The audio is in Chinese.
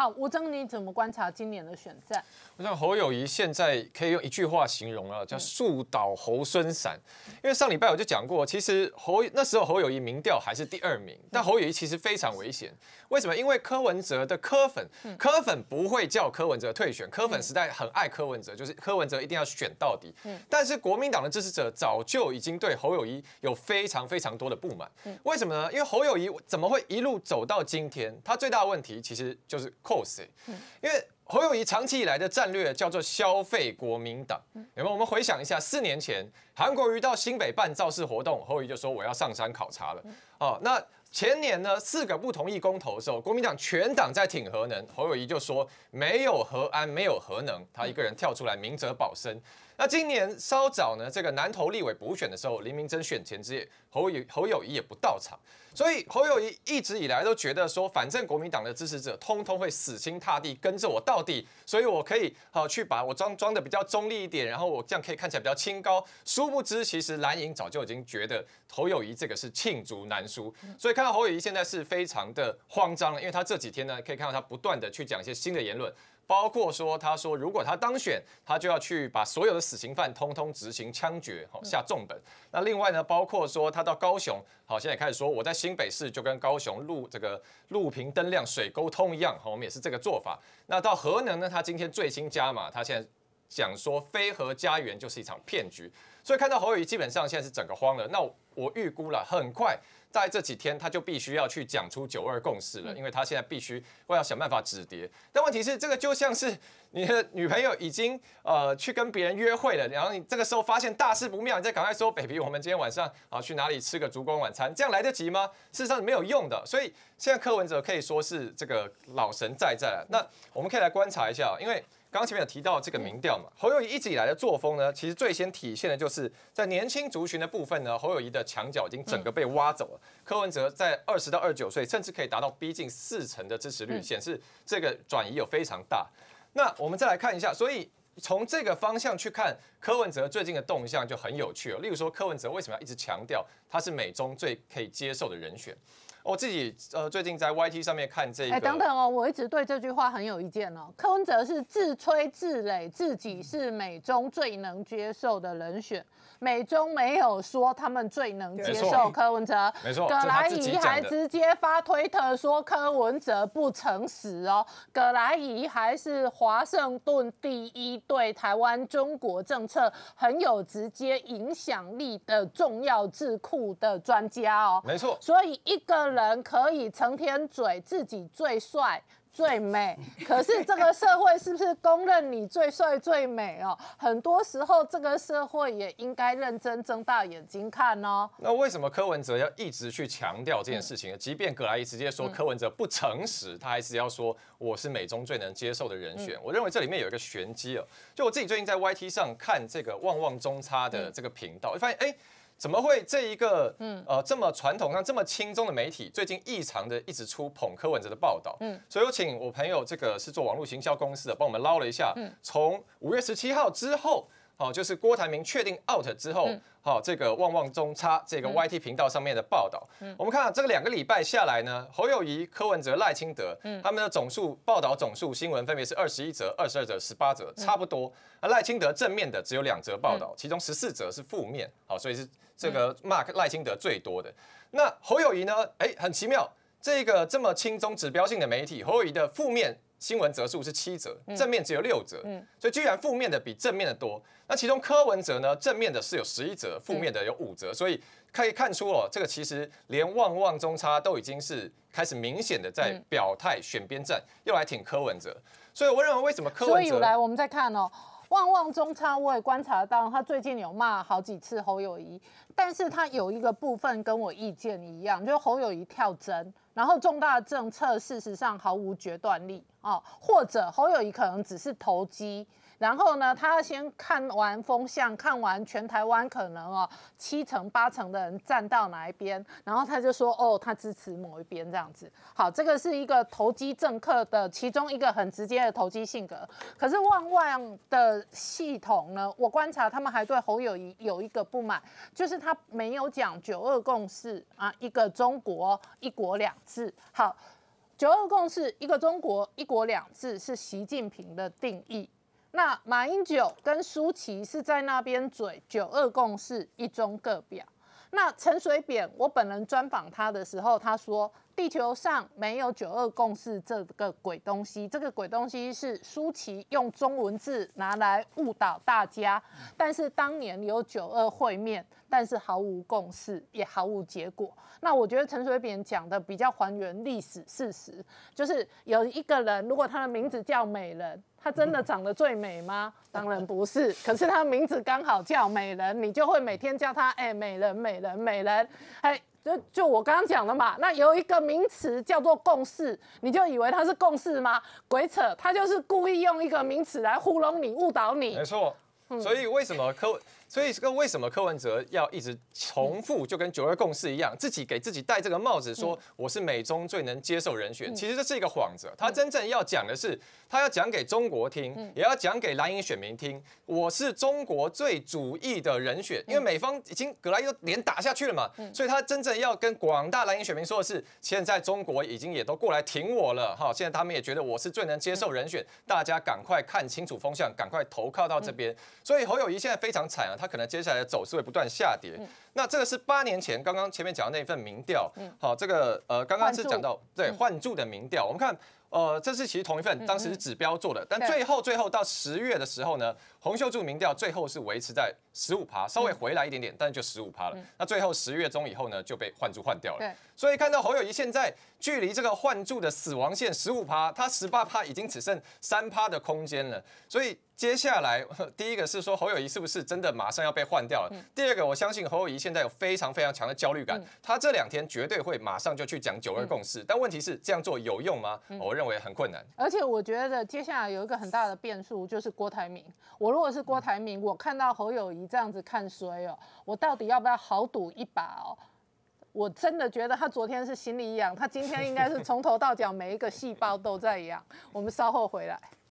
好，吴征，你怎么观察今年的选战？我想侯友谊现在可以用一句话形容了，叫树倒猴孙散。因为上礼拜我就讲过，其实侯那时候侯友谊民调还是第二名，但侯友谊其实非常危险。为什么？因为柯文哲的柯粉，柯粉不会叫柯文哲退选，柯粉实在很爱柯文哲，就是柯文哲一定要选到底。但是国民党的支持者早就已经对侯友谊有非常非常多的不满。为什么呢？因为侯友谊怎么会一路走到今天？他最大的问题其实就是。o s 因为侯友谊长期以来的战略叫做“消费国民党”。那么我们回想一下，四年前韩国瑜到新北办造势活动，侯友谊就说我要上山考察了。哦，那前年呢，四个不同意公投的时候，国民党全党在挺核能，侯友谊就说没有核安，没有核能，他一个人跳出来明哲保身。那今年稍早呢，这个南投立委补选的时候，林明珍选前之夜，侯友侯友谊也不到场，所以侯友谊一直以来都觉得说，反正国民党的支持者通通会死心塌地跟着我到底，所以我可以好去把我装装的比较中立一点，然后我这样可以看起来比较清高。殊不知，其实蓝营早就已经觉得侯友谊这个是罄竹难书，所以看到侯友谊现在是非常的慌张了，因为他这几天呢，可以看到他不断的去讲一些新的言论。包括说，他说如果他当选，他就要去把所有的死刑犯通通执行枪决，好下重本。那另外呢，包括说他到高雄，好现在开始说，我在新北市就跟高雄路这个路平灯亮水沟通一样，好我们也是这个做法。那到核能呢，他今天最新加码，他现在。讲说飞鹤家园就是一场骗局，所以看到侯宇基本上现在是整个慌了。那我预估了，很快在这几天他就必须要去讲出九二共识了，因为他现在必须会要想办法止跌。但问题是，这个就像是你的女朋友已经呃去跟别人约会了，然后你这个时候发现大事不妙，你再赶快说 baby，我们今天晚上啊去哪里吃个烛光晚餐，这样来得及吗？事实上没有用的。所以现在柯文哲可以说是这个老神在在了。那我们可以来观察一下，因为。刚前面有提到这个民调嘛，侯友谊一直以来的作风呢，其实最先体现的就是在年轻族群的部分呢，侯友谊的墙角已经整个被挖走了。柯文哲在二十到二十九岁，甚至可以达到逼近四成的支持率，显示这个转移有非常大。那我们再来看一下，所以从这个方向去看柯文哲最近的动向就很有趣了。例如说，柯文哲为什么要一直强调他是美中最可以接受的人选？我自己呃，最近在 Y T 上面看这，哎，等等哦，我一直对这句话很有意见哦。柯文哲是自吹自擂自己是美中最能接受的人选，美中没有说他们最能接受柯文哲，没错。葛莱仪还直接发推特说柯文哲不诚实哦。葛莱仪还是华盛顿第一对台湾中国政策很有直接影响力的重要智库的专家哦，没错。所以一个。人可以成天嘴自己最帅最美，可是这个社会是不是公认你最帅最美哦？很多时候，这个社会也应该认真睁大眼睛看哦。那为什么柯文哲要一直去强调这件事情？即便葛莱伊直接说柯文哲不诚实，他还是要说我是美中最能接受的人选。我认为这里面有一个玄机哦。就我自己最近在 YT 上看这个旺旺中差的这个频道，我发现哎。怎么会这一个嗯呃这么传统、上这么轻松的媒体，最近异常的一直出捧柯文哲的报道？嗯，所以我请我朋友，这个是做网络行销公司的，帮我们捞了一下。嗯，从五月十七号之后。好，就是郭台铭确定 out 之后，好，这个旺旺中插这个 Y T 频道上面的报道，我们看这个两个礼拜下来呢，侯友谊、柯文哲、赖清德，他们的总数报道总数新闻分别是二十一则、二十二则、十八则，差不多。啊，赖清德正面的只有两则报道，其中十四则是负面，好，所以是这个 mark 赖清德最多的。那侯友谊呢？哎，很奇妙，这个这么轻松指标性的媒体，侯友谊的负面。新闻折数是七折，正面只有六嗯，所以居然负面的比正面的多。那其中柯文哲呢，正面的是有十一折，负面的有五折，所以可以看出哦，这个其实连旺旺中差都已经是开始明显的在表态选边站，又来挺柯文哲。所以我认为为什么柯文哲？所以来我们再看哦，旺旺中差我也观察到，他最近有骂好几次侯友谊，但是他有一个部分跟我意见一样，就侯友谊跳针。然后重大的政策事实上毫无决断力哦，或者侯友谊可能只是投机。然后呢，他先看完风向，看完全台湾可能哦七成八成的人站到哪一边，然后他就说哦，他支持某一边这样子。好，这个是一个投机政客的其中一个很直接的投机性格。可是旺旺的系统呢，我观察他们还对侯友谊有一个不满，就是他没有讲九二共识啊，一个中国，一国两。是好，九二共识一个中国一国两制是习近平的定义。那马英九跟舒淇是在那边嘴九二共识一中各表。那陈水扁，我本人专访他的时候，他说。地球上没有九二共识这个鬼东西，这个鬼东西是舒淇用中文字拿来误导大家。但是当年有九二会面，但是毫无共识，也毫无结果。那我觉得陈水扁讲的比较还原历史事实，就是有一个人，如果他的名字叫美人，他真的长得最美吗？当然不是。可是他的名字刚好叫美人，你就会每天叫他，哎，美人，美人，美人，哎。就就我刚刚讲的嘛，那有一个名词叫做共识，你就以为它是共识吗？鬼扯，他就是故意用一个名词来糊弄你、误导你。没错，所以为什么科？所以跟为什么柯文哲要一直重复，就跟九二共识一样，自己给自己戴这个帽子，说我是美中最能接受人选，其实这是一个幌子。他真正要讲的是，他要讲给中国听，也要讲给蓝营选民听，我是中国最主义的人选。因为美方已经格莱又脸打下去了嘛，所以他真正要跟广大蓝营选民说的是，现在中国已经也都过来挺我了哈，现在他们也觉得我是最能接受人选，大家赶快看清楚风向，赶快投靠到这边。所以侯友谊现在非常惨啊。它可能接下来的走势会不断下跌。那这个是八年前刚刚前面讲的那一份民调。好，这个呃，刚刚是讲到对换注的民调，我们看。呃，这是其实同一份，当时指标做的，但最后最后到十月的时候呢，洪秀柱民调最后是维持在十五趴，稍微回来一点点，但就十五趴了。那最后十月中以后呢，就被换柱换掉了。所以看到侯友谊现在距离这个换柱的死亡线十五趴，他十八趴已经只剩三趴的空间了。所以接下来第一个是说侯友谊是不是真的马上要被换掉了？第二个，我相信侯友谊现在有非常非常强的焦虑感，他这两天绝对会马上就去讲九二共识。但问题是这样做有用吗？我认认为很困难，而且我觉得接下来有一个很大的变数，就是郭台铭。我如果是郭台铭，我看到侯友谊这样子看衰哦，我到底要不要豪赌一把哦？我真的觉得他昨天是心里痒，他今天应该是从头到脚每一个细胞都在痒。我们稍后回来。